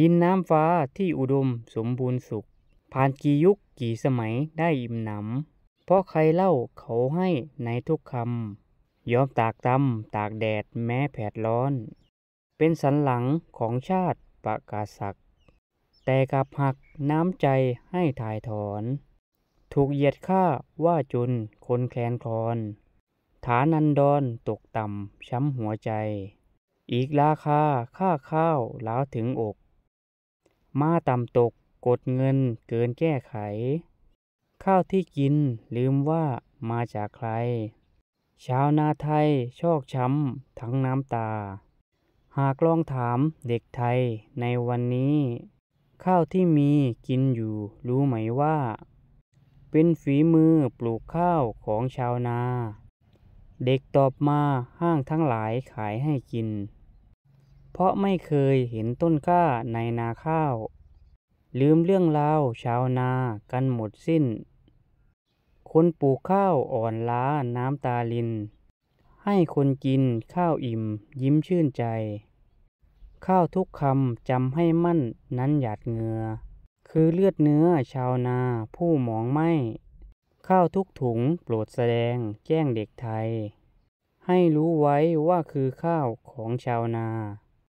ดินน้ำฟ้าที่อุดมสมบูรณ์สุข ผ่านกี่ยุคกี่สมัยได้อิ่มหนำ เพราะใครเล่าเขาให้ในทุกคำ ยอมตากตำตากแดดแม้แผดร้อน เป็นสันหลังของชาติประกาศศักดิ์แต่กับหักน้ำใจให้ถ่ายถอน ถูกเหยียดฆ่าว่าจุนคนแคลนคอน ฐานันดอนตกต่ำช้ำหัวใจ อีกราคาค่าข้าวล้าวถึงอกมาต่ำตกกดเงินเกินแก้ไข ข้าวที่กินลืมว่ามาจากใคร ชาวนาไทยชอกช้ำทั้งน้ำตา หากลองถามเด็กไทยในวันนี้ ข้าวที่มีกินอยู่รู้ไหมว่า เป็นฝีมือปลูกข้าวของชาวนา เด็กตอบมาห้างทั้งหลายขายให้กินเพราะไม่เคยเห็นต้นข้าในนาข้าว ลืมเรื่องราวชาวนากันหมดสิ้น คนปลูกข้าวอ่อนล้าน้ำตาลิน ให้คนกินข้าวอิ่มยิ้มชื่นใจ ข้าวทุกคำจำให้มั่นนั้นหยาดเงือคือเลือดเนื้อชาวนาผู้หมองไม่ ข้าวทุกถุงโปรดแสดงแจ้งเด็กไทย ให้รู้ไว้ว่าคือข้าวของชาวนา